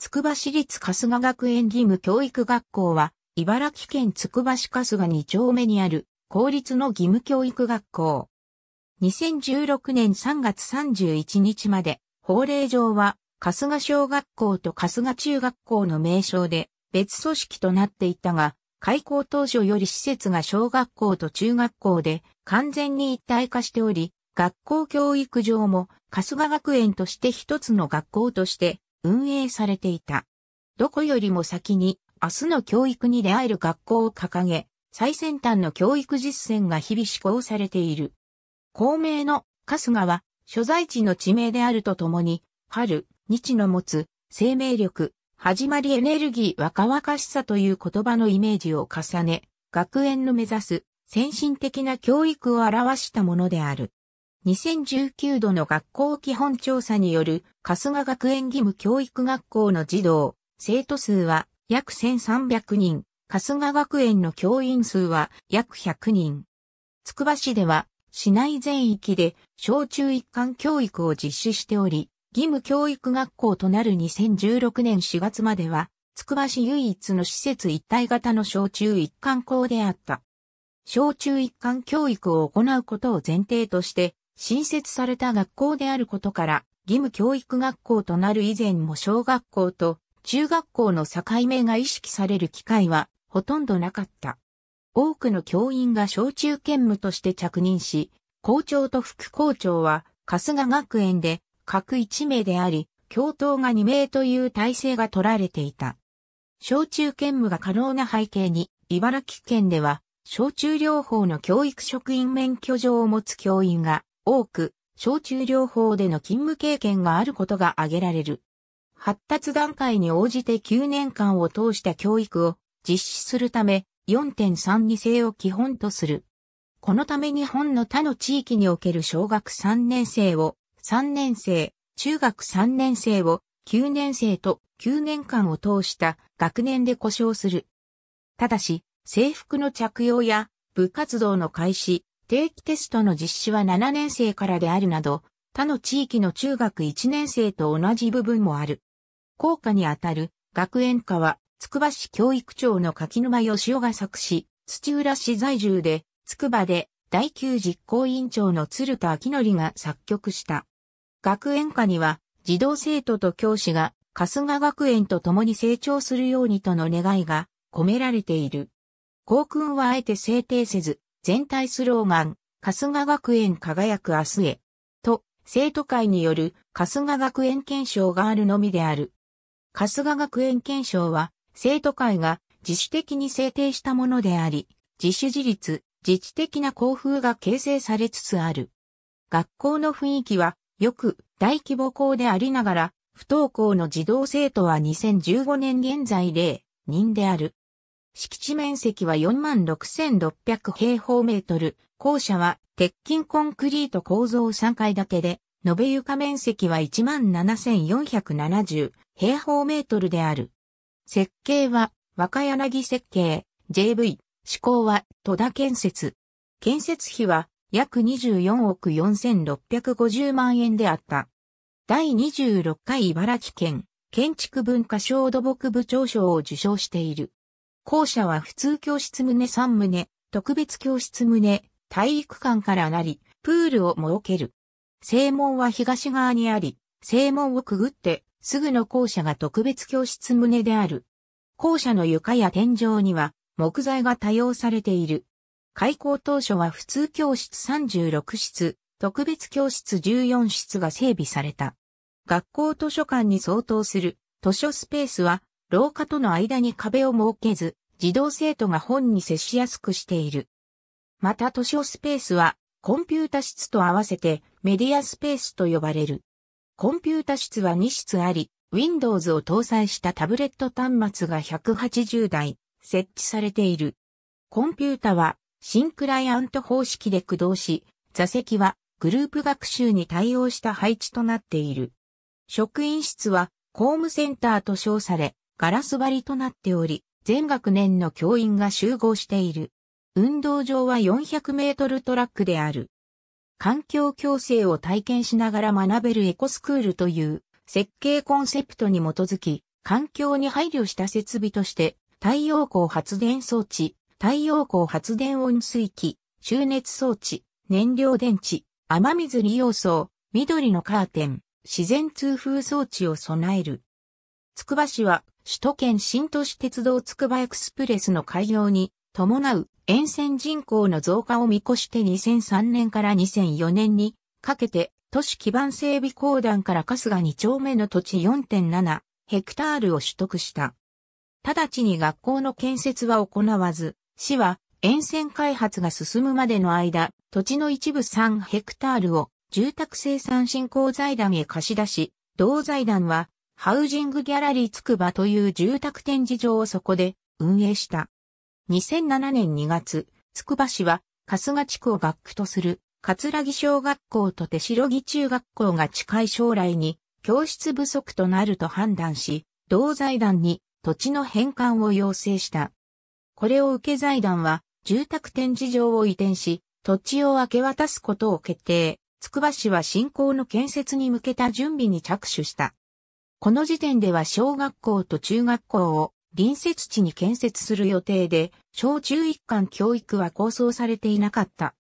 つくば市立春日学園義務教育学校は、茨城県つくば市春日2丁目にある公立の義務教育学校。2016年3月31日まで、法令上は、春日小学校と春日中学校の名称で別組織となっていたが、開校当初より施設が小学校と中学校で完全に一体化しており、学校教育上も春日学園として一つの学校として運営されていた。どこよりも先に明日の教育に出会える学校を掲げ、最先端の教育実践が日々施行されている。公明の春日は所在地の地名であるとともに、春、日の持つ生命力、始まりエネルギー若々しさという言葉のイメージを重ね、学園の目指す先進的な教育を表したものである。2019度の学校基本調査による春日学園義務教育学校の児童、生徒数は約1300人、春日学園の教員数は約100人。つくば市では市内全域で小中一貫教育を実施しており、義務教育学校となる2016年4月までは、つくば市唯一の施設一体型の小中一貫校であった。小中一貫教育を行うことを前提として、新設された学校であることから、義務教育学校となる以前も小学校と中学校の境目が意識される機会はほとんどなかった。多くの教員が小中兼務として着任し、校長と副校長は春日学園で各1名であり、教頭が2名という体制が取られていた。小中兼務が可能な背景に、茨城県では、小中療法の教育職員免許状を持つ教員が多く、小中療法での勤務経験があることが挙げられる。発達段階に応じて9年間を通した教育を実施するため4.32制を基本とする。このため日本の他の地域における小学3年生を3年生、中学3年生を9年生と9年間を通した学年で故障する。ただし、制服の着用や部活動の開始、定期テストの実施は7年生からであるなど、他の地域の中学1年生と同じ部分もある。校歌にあたる学園歌は、つくば市教育長の柿沼義雄が作詞、土浦市在住で、つくばで第9実行委員長の鶴田明則が作曲した。学園歌には、児童生徒と教師が春日学園と共に成長するようにとの願いが込められている。校訓はあえて制定せず、全体スローガン、春日学園輝く明日へ、と、生徒会による春日学園検証があるのみである。春日学園検証は、生徒会が自主的に制定したものであり、自主自立、自治的な校風が形成されつつある。学校の雰囲気は、よく大規模校でありながら、不登校の児童生徒は2015年現在0人である。敷地面積は46,600平方メートル。校舎は鉄筋コンクリート構造3階建てで、延べ床面積は17,470平方メートルである。設計は若柳設計、JV、施工は戸田建設。建設費は約24億4650万円であった。第26回茨城県建築文化省土木部長賞を受賞している。校舎は普通教室棟3棟、特別教室棟、体育館からなり、プールを設ける。正門は東側にあり、正門をくぐって、すぐの校舎が特別教室棟である。校舎の床や天井には木材が多用されている。開校当初は普通教室36室、特別教室14室が整備された。学校図書館に相当する図書スペースは廊下との間に壁を設けず、児童生徒が本に接しやすくしている。また図書スペースは、コンピュータ室と合わせてメディアスペースと呼ばれる。コンピュータ室は2室あり、Windows を搭載したタブレット端末が180台設置されている。コンピュータは新クライアント方式で駆動し、座席はグループ学習に対応した配置となっている。職員室は公務センターと称され、ガラス張りとなっており、全学年の教員が集合している。運動場は400メートルトラックである。環境共生を体験しながら学べるエコスクールという設計コンセプトに基づき、環境に配慮した設備として、太陽光発電装置、太陽光発電温水器、収熱装置、燃料電池、雨水利用層、緑のカーテン、自然通風装置を備える。つくば市は首都圏新都市鉄道つくばエクスプレスの開業に伴う沿線人口の増加を見越して2003年から2004年にかけて都市基盤整備公団から春日2丁目の土地4.7ヘクタールを取得した。直ちに学校の建設は行わず、市は沿線開発が進むまでの間、土地の一部3ヘクタールを住宅生産振興財団へ貸し出し、同財団はハウジングギャラリーつくばという住宅展示場をそこで運営した。2007年2月、つくば市は春日地区を学区とする、葛城小学校と手代木中学校が近い将来に教室不足となると判断し、同財団に土地の返還を要請した。これを受け財団は住宅展示場を移転し、土地を明け渡すことを決定。つくば市は新興の建設に向けた準備に着手した。この時点では小学校と中学校を隣接地に建設する予定で、小中一貫教育は構想されていなかった。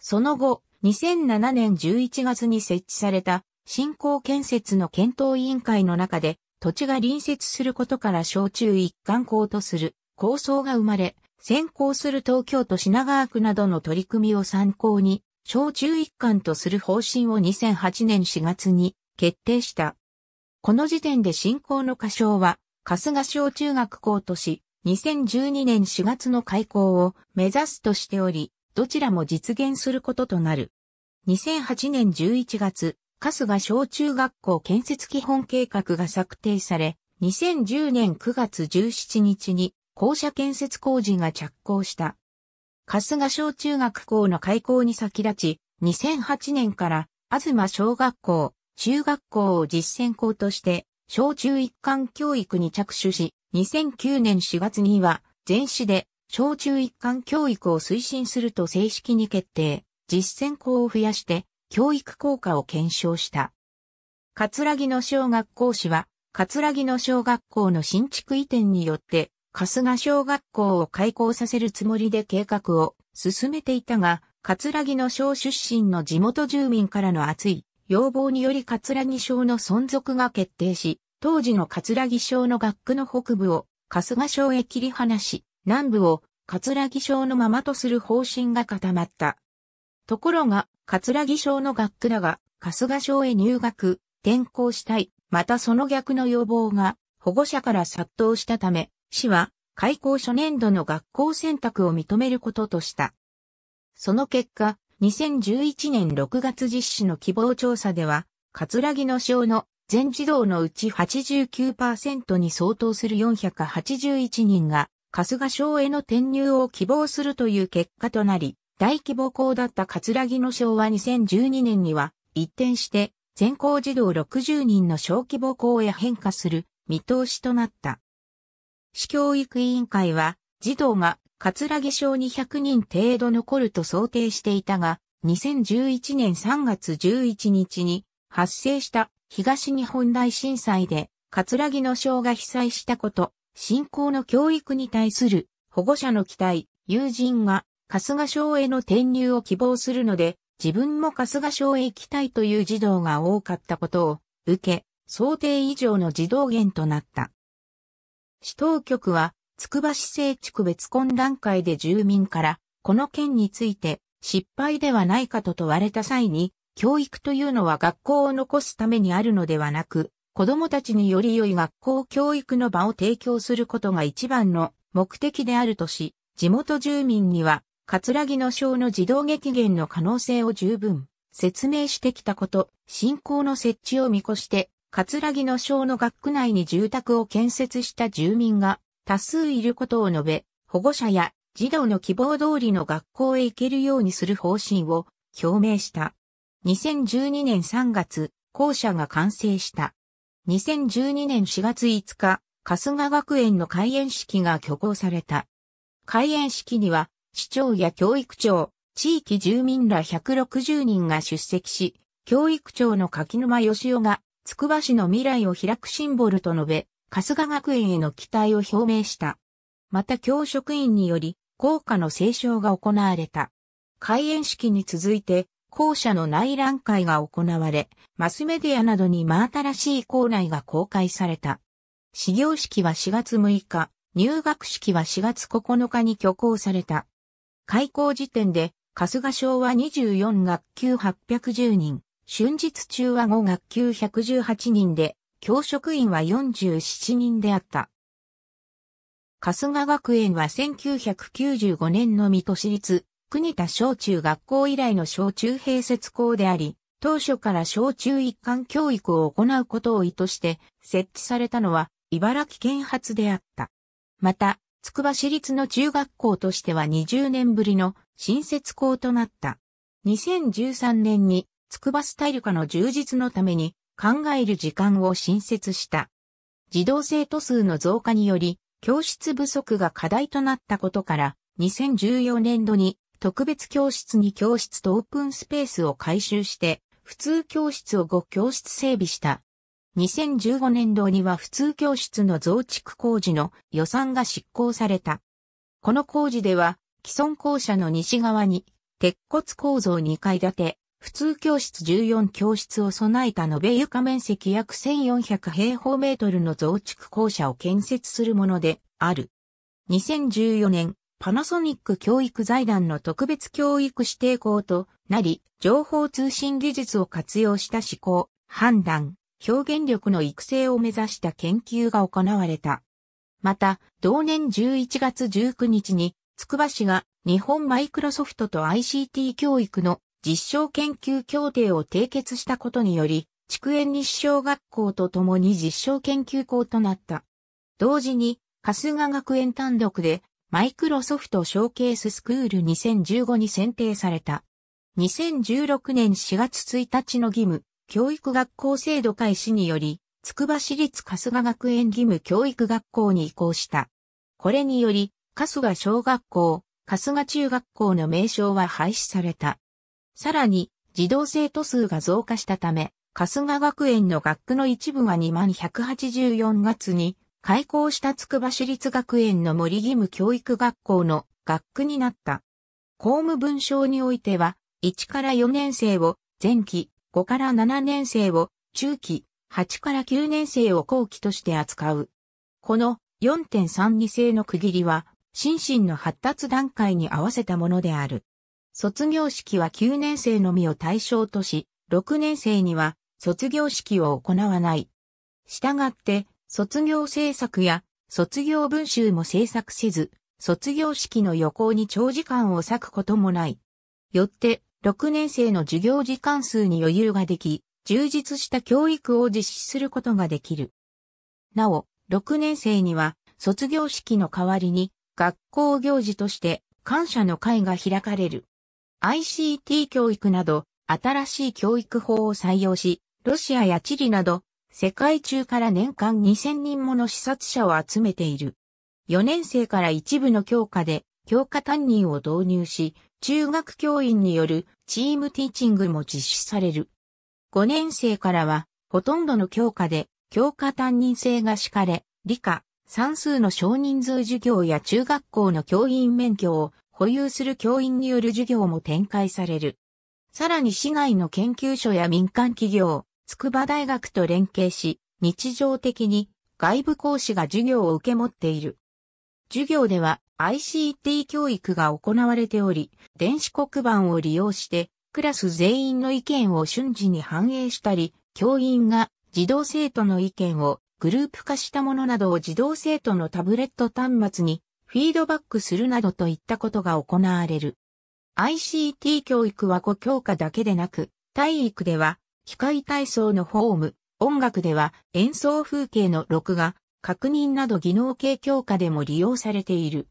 その後、2007年11月に設置された新興建設の検討委員会の中で、土地が隣接することから小中一貫校とする構想が生まれ、先行する東京都品川区などの取り組みを参考に、小中一貫とする方針を2008年4月に決定した。この時点で進行の歌唱は、春日小中学校とし、2012年4月の開校を目指すとしており、どちらも実現することとなる。2008年11月、春日小中学校建設基本計画が策定され、2010年9月17日に校舎建設工事が着工した。春日小中学校の開校に先立ち、2008年から、東小学校、中学校を実践校として、小中一貫教育に着手し、2009年4月には、全市で小中一貫教育を推進すると正式に決定、実践校を増やして、教育効果を検証した。葛城の小学校市は、葛城の小学校の新築移転によって、春日小学校を開校させるつもりで計画を進めていたが、葛城の小出身の地元住民からの熱い要望により桂木省の存続が決定し、当時の桂木省の学区の北部を春日省へ切り離し、南部を桂木省のままとする方針が固まった。ところが、桂木省の学区らが春日省へ入学、転校したい、またその逆の要望が保護者から殺到したため、市は開校初年度の学校選択を認めることとした。その結果、2011年6月実施の希望調査では、カツラギの塩の全児童のうち89%に相当する481人が、春日省への転入を希望するという結果となり、大規模校だった葛城の省は2012年には、一転して、全校児童60人の小規模校へ変化する見通しとなった。市教育委員会は、児童が葛城省に100人程度残ると想定していたが、2011年3月11日に発生した東日本大震災で、葛城の省が被災したこと、信仰の教育に対する保護者の期待、友人が春日省への転入を希望するので、自分も春日省へ行きたいという児童が多かったことを受け、想定以上の児童減となった。市当局はつくば市政地区別懇談会で住民から、この件について、失敗ではないかと問われた際に、教育というのは学校を残すためにあるのではなく、子供たちにより良い学校教育の場を提供することが一番の目的であるとし、地元住民には、葛城の章の児童激減の可能性を十分説明してきたこと、信仰の設置を見越して、葛城の小の学区内に住宅を建設した住民が多数いることを述べ、保護者や児童の希望通りの学校へ行けるようにする方針を表明した。2012年3月、校舎が完成した。2012年4月5日、春日学園の開園式が挙行された。開園式には、市長や教育長、地域住民ら160人が出席し、教育長の柿沼義雄が、つくば市の未来を開くシンボルと述べ、春日学園への期待を表明した。また教職員により、校歌の斉唱が行われた。開園式に続いて、校舎の内覧会が行われ、マスメディアなどに真新しい校内が公開された。始業式は4月6日、入学式は4月9日に挙行された。開校時点で、春日小は24学級810人、春日中は5学級118人で、教職員は47人であった。春日学園は1995年の水戸市立、国田小中学校以来の小中併設校であり、当初から小中一貫教育を行うことを意図して設置されたのは茨城県発であった。また、つくば市立の中学校としては20年ぶりの新設校となった。2013年につくばスタイル化の充実のために考える時間を新設した。児童生徒数の増加により、教室不足が課題となったことから、2014年度に特別教室に教室とオープンスペースを改修して、普通教室を5教室整備した。2015年度には普通教室の増築工事の予算が執行された。この工事では、既存校舎の西側に、鉄骨構造2階建て、普通教室14教室を備えた延べ床面積約1400平方メートルの増築校舎を建設するものである。2014年、パナソニック教育財団の特別教育指定校となり、情報通信技術を活用した思考、判断、表現力の育成を目指した研究が行われた。また、同年11月19日に、つくば市が日本マイクロソフトと ICT 教育の実証研究協定を締結したことにより、築園日小学校と共に実証研究校となった。同時に、春日学園単独で、マイクロソフトショーケーススクール2015に選定された。2016年4月1日の義務、教育学校制度開始により、筑波市立春日学園義務教育学校に移行した。これにより、春日小学校、春日中学校の名称は廃止された。さらに、児童生徒数が増加したため、春日学園の学区の一部が2万184月に、開校した筑波市立学園の森義務教育学校の学区になった。公務文書においては、1から4年生を前期、5から7年生を中期、8から9年生を後期として扱う。この4.32世の区切りは、心身の発達段階に合わせたものである。卒業式は9年生のみを対象とし、6年生には卒業式を行わない。したがって、卒業制作や卒業文集も制作せず、卒業式の予行に長時間を割くこともない。よって、6年生の授業時間数に余裕ができ、充実した教育を実施することができる。なお、6年生には、卒業式の代わりに、学校行事として、感謝の会が開かれる。ICT 教育など、新しい教育法を採用し、ロシアやチリなど、世界中から年間2000人もの視察者を集めている。4年生から一部の教科で、教科担任を導入し、中学教員によるチームティーチングも実施される。5年生からは、ほとんどの教科で、教科担任制が敷かれ、理科、算数の少人数授業や中学校の教員免許を保有する教員による授業も展開される。さらに市内の研究所や民間企業、筑波大学と連携し、日常的に外部講師が授業を受け持っている。授業では ICT 教育が行われており、電子黒板を利用して、クラス全員の意見を瞬時に反映したり、教員が児童生徒の意見をグループ化したものなどを児童生徒のタブレット端末にフィードバックするなどといったことが行われる。ICT 教育は子教科だけでなく、体育では機械体操のフォーム、音楽では演奏風景の録画、確認など技能系教科でも利用されている。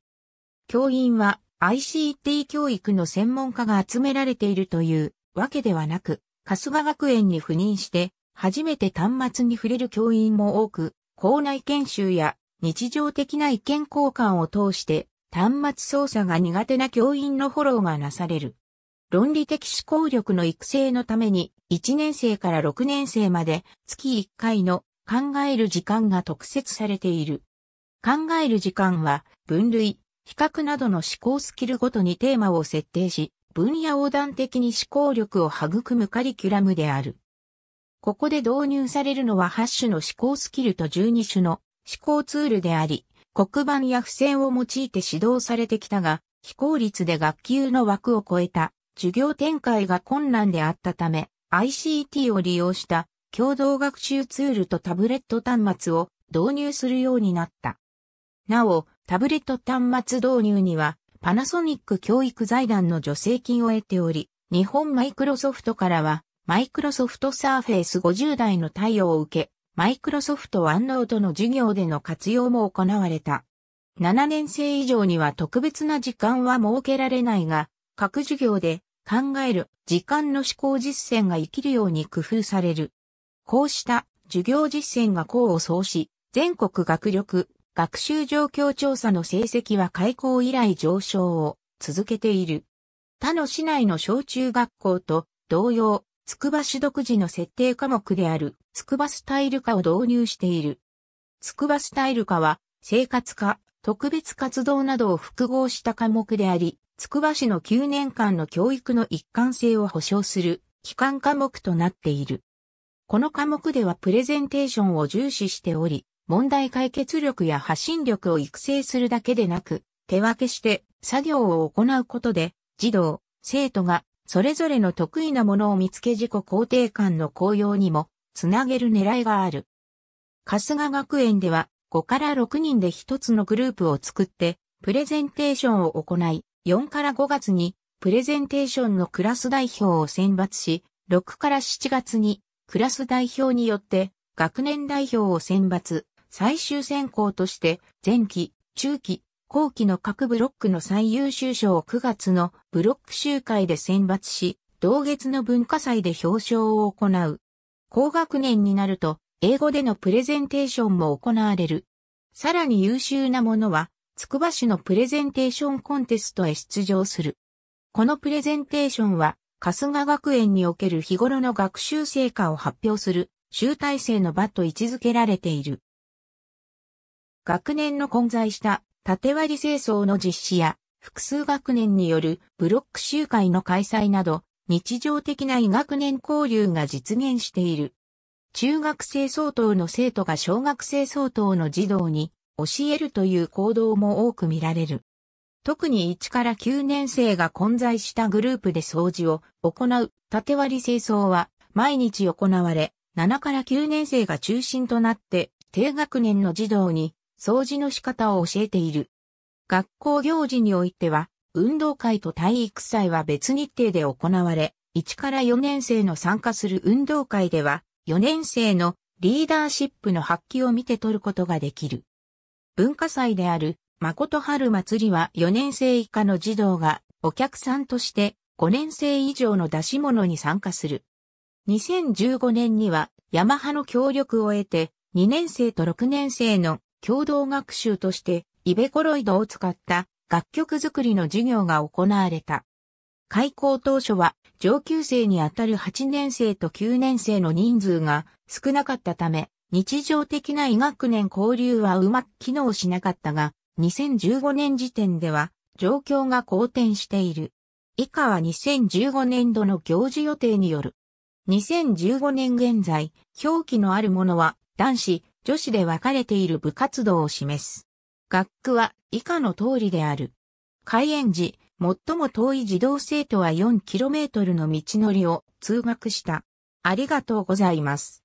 教員は ICT 教育の専門家が集められているというわけではなく、春日学園に赴任して初めて端末に触れる教員も多く、校内研修や日常的な意見交換を通して、端末操作が苦手な教員のフォローがなされる。論理的思考力の育成のために、1年生から6年生まで月1回の考える時間が特設されている。考える時間は分類、比較などの思考スキルごとにテーマを設定し、分野横断的に思考力を育むカリキュラムである。ここで導入されるのは8種の思考スキルと12種の思考ツールであり、黒板や付箋を用いて指導されてきたが、非効率で学級の枠を超えた授業展開が困難であったため、ICT を利用した共同学習ツールとタブレット端末を導入するようになった。なお、タブレット端末導入には、パナソニック教育財団の助成金を得ており、日本マイクロソフトからは、マイクロソフトサーフェイス50台の対応を受け、マイクロソフトワンノートの授業での活用も行われた。7年生以上には特別な時間は設けられないが、各授業で考える時間の思考実践が生きるように工夫される。こうした授業実践が功を奏し、全国学力、学習状況調査の成績は開校以来上昇を続けている。他の市内の小中学校と同様、つくば市独自の設定科目である、つくばスタイル科を導入している。つくばスタイル科は、生活科、特別活動などを複合した科目であり、つくば市の9年間の教育の一貫性を保障する、機関科目となっている。この科目ではプレゼンテーションを重視しており、問題解決力や発信力を育成するだけでなく、手分けして作業を行うことで、児童、生徒がそれぞれの得意なものを見つけ自己肯定感の高揚にもつなげる狙いがある。春日学園では5から6人で1つのグループを作ってプレゼンテーションを行い、4から5月にプレゼンテーションのクラス代表を選抜し、6から7月にクラス代表によって学年代表を選抜、最終選考として前期、中期、後期の各ブロックの最優秀賞を9月のブロック集会で選抜し、同月の文化祭で表彰を行う。高学年になると、英語でのプレゼンテーションも行われる。さらに優秀なものは、つくば市のプレゼンテーションコンテストへ出場する。このプレゼンテーションは、春日学園における日頃の学習成果を発表する集大成の場と位置づけられている。学年の混在した縦割り清掃の実施や、複数学年によるブロック集会の開催など、日常的な異学年交流が実現している。中学生相当の生徒が小学生相当の児童に教えるという行動も多く見られる。特に1から9年生が混在したグループで掃除を行う縦割り清掃は毎日行われ、7から9年生が中心となって低学年の児童に掃除の仕方を教えている。学校行事においては、運動会と体育祭は別日程で行われ、1から4年生の参加する運動会では、4年生のリーダーシップの発揮を見て取ることができる。文化祭である、誠春祭りは4年生以下の児童がお客さんとして5年生以上の出し物に参加する。2015年にはヤマハの協力を得て2年生と6年生の共同学習としてイベコロイドを使った楽曲作りの授業が行われた。開校当初は上級生にあたる8年生と9年生の人数が少なかったため、日常的な医学年交流はうまく機能しなかったが、2015年時点では状況が好転している。以下は2015年度の行事予定による。2015年現在、表記のあるものは男子女子で分かれている部活動を示す。学区は以下の通りである。開園時、最も遠い児童生徒は 4km の道のりを通学した。ありがとうございます。